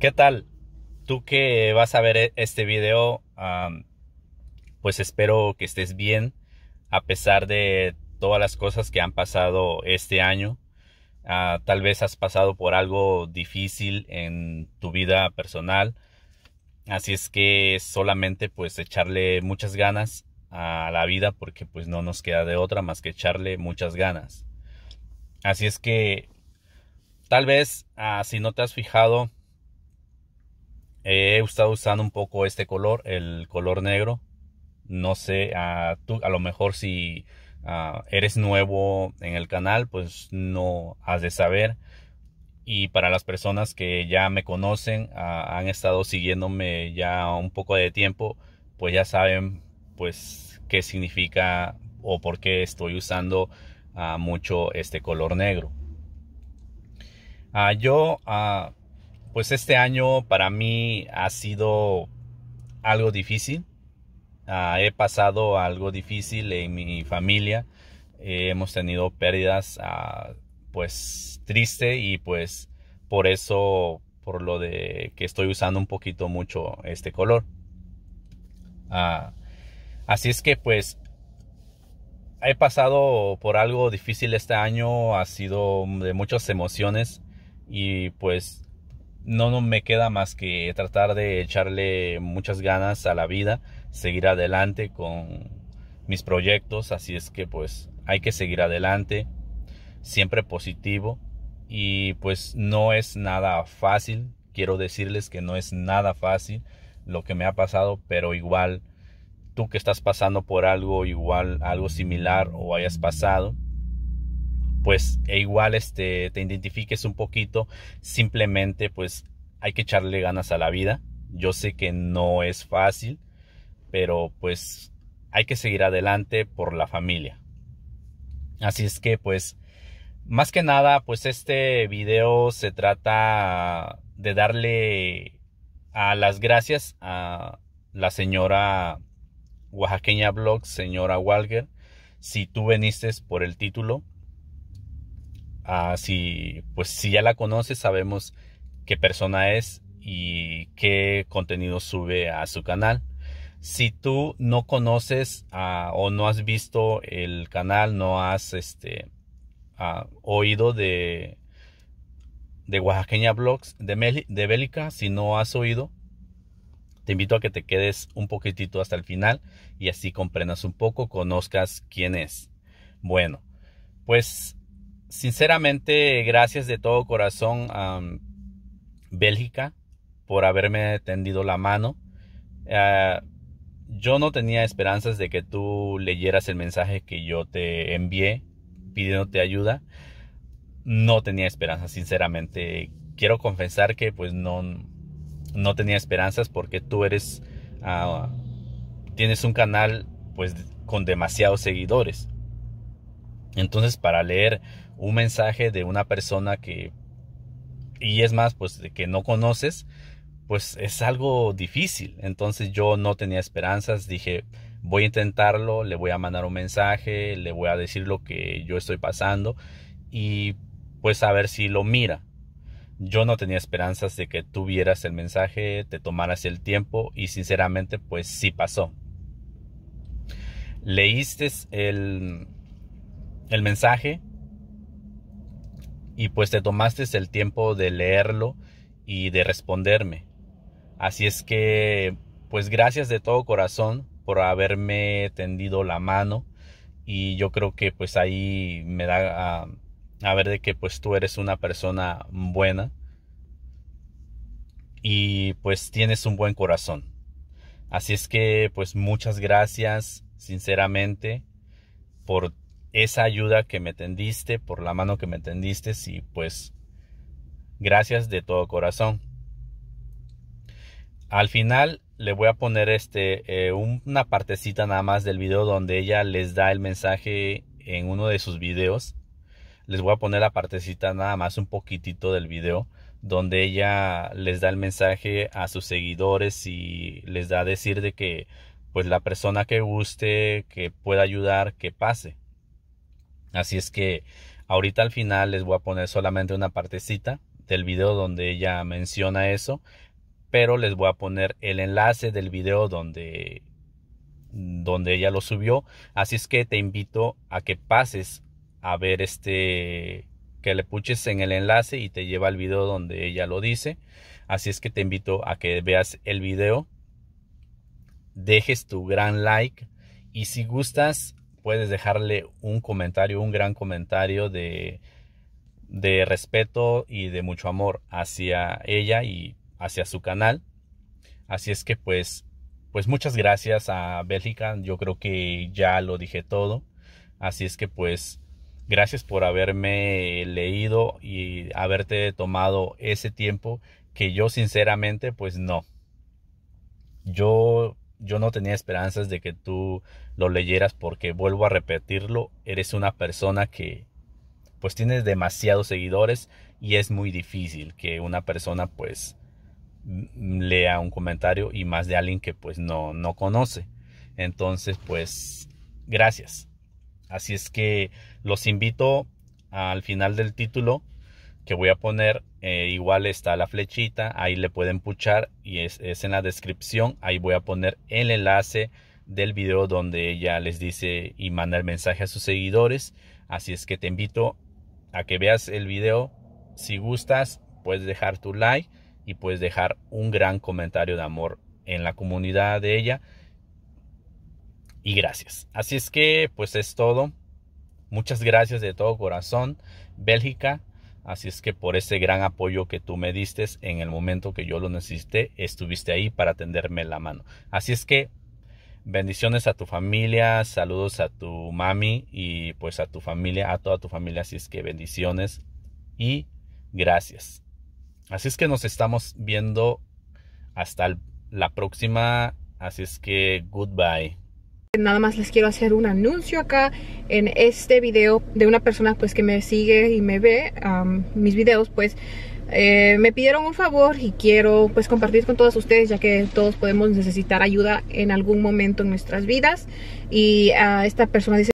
¿Qué tal? Tú que vas a ver e-, este video, pues espero que estés bien a pesar de todas las cosas que han pasado este año. Ah, tal vez has pasado por algo difícil en tu vida personal. Así es que solamente pues echarle muchas ganas a la vida porque pues no nos queda de otra más que echarle muchas ganas. Así es que tal vez ah, si no te has fijado he estado usando un poco este color, el color negro. No sé, a, tú, a lo mejor si ah, eres nuevo en el canal, pues no has de saber. Y para las personas que ya me conocen, ah, han estado siguiéndome ya un poco de tiempo, pues ya saben pues qué significa o por qué estoy usando ah, mucho este color negro. yo pues este año para mí ha sido algo difícil. Ah, he pasado algo difícil en mi familia. Eh, hemos tenido pérdidas ah, pues triste y pues por eso, por lo de que estoy usando un poquito mucho este color. Ah, así es que pues he pasado por algo difícil este año. Ha sido de muchas emociones y pues no, me queda más que tratar de echarle muchas ganas a la vida, seguir adelante con mis proyectos, así es que pues hay que seguir adelante, siempre positivo y pues no es nada fácil, quiero decirles que no es nada fácil lo que me ha pasado, pero igual tú que estás pasando por algo igual, algo similar o hayas pasado, pues e igual este, te identifiques un poquito, simplemente pues hay que echarle ganas a la vida. Yo sé que no es fácil, pero pues hay que seguir adelante por la familia. Así es que pues más que nada pues este video se trata de darle a las gracias a la señora oaxaqueña blog, señora Walger. Si tú veniste por el título, Ah, si, pues si ya la conoces, sabemos qué persona es y qué contenido sube a su canal. Si tú no conoces ah, o no has visto el canal, no has este, ah, oído de, de Oaxaqueña Blogs, de, de Bélica, si no has oído, te invito a que te quedes un poquitito hasta el final y así comprendas un poco, conozcas quién es. Bueno, pues sinceramente, gracias de todo corazón a um, Bélgica por haberme tendido la mano. Eh, yo no tenía esperanzas de que tú leyeras el mensaje que yo te envié pidiéndote ayuda. No tenía esperanzas, sinceramente. Quiero confesar que pues no, no tenía esperanzas porque tú eres, ah, tienes un canal pues con demasiados seguidores. Entonces para leer un mensaje de una persona que, y es más, pues de que no conoces, pues es algo difícil. Entonces yo no tenía esperanzas, dije, voy a intentarlo, le voy a mandar un mensaje, le voy a decir lo que yo estoy pasando y pues a ver si lo mira. Yo no tenía esperanzas de que tuvieras el mensaje, te tomaras el tiempo y sinceramente pues sí pasó. Leíste el, el mensaje, y pues te tomaste el tiempo de leerlo y de responderme. Así es que, pues gracias de todo corazón por haberme tendido la mano y yo creo que pues ahí me da a, ver de que pues tú eres una persona buena y pues tienes un buen corazón. Así es que pues muchas gracias sinceramente por esa ayuda que me tendiste, por la mano que me tendiste, y pues gracias de todo corazón. Al final le voy a poner este eh, una partecita nada más del video donde ella les da el mensaje en uno de sus videos. Les voy a poner la partecita nada más un poquitito del video donde ella les da el mensaje a sus seguidores y les da a decir de que pues la persona que guste, que pueda ayudar, que pase. Así es que ahorita al final les voy a poner solamente una partecita del video donde ella menciona eso, pero les voy a poner el enlace del video donde donde ella lo subió, así es que te invito a que pases a ver este que le puches en el enlace y te lleva al video donde ella lo dice. Así es que te invito a que veas el video, dejes tu gran like y si gustas puedes dejarle un comentario, un gran comentario de, de respeto y de mucho amor hacia ella y hacia su canal. Así es que pues, pues muchas gracias a Bélgica. Yo creo que ya lo dije todo. Así es que pues gracias por haberme leído y haberte tomado ese tiempo que yo sinceramente pues no. Yo yo no tenía esperanzas de que tú lo leyeras porque vuelvo a repetirlo, eres una persona que pues tienes demasiados seguidores y es muy difícil que una persona pues mm, lea un comentario y más de alguien que pues no, no conoce. Entonces pues gracias. Así es que los invito al final del título voy a poner, eh, igual está la flechita, ahí le pueden puchar y es, en la descripción, ahí voy a poner el enlace del video donde ella les dice y manda el mensaje a sus seguidores, así es que te invito a que veas el video, si gustas puedes dejar tu like y puedes dejar un gran comentario de amor en la comunidad de ella y gracias. Así es que pues es todo. Muchas gracias de todo corazón. Bélgica, Así es que por ese gran apoyo que tú me diste en el momento que yo lo necesité, estuviste ahí para tenderme la mano. Así es que bendiciones a tu familia, saludos a tu mami y pues a tu familia, a toda tu familia. Así es que bendiciones y gracias. Así es que nos estamos viendo hasta la próxima. Así es que goodbye. Nada más les quiero hacer un anuncio acá en este video de una persona pues que me sigue y me ve mis videos pues eh, me pidieron un favor y quiero pues compartir con todas ustedes ya que todos podemos necesitar ayuda en algún momento en nuestras vidas y a ah, esta persona dice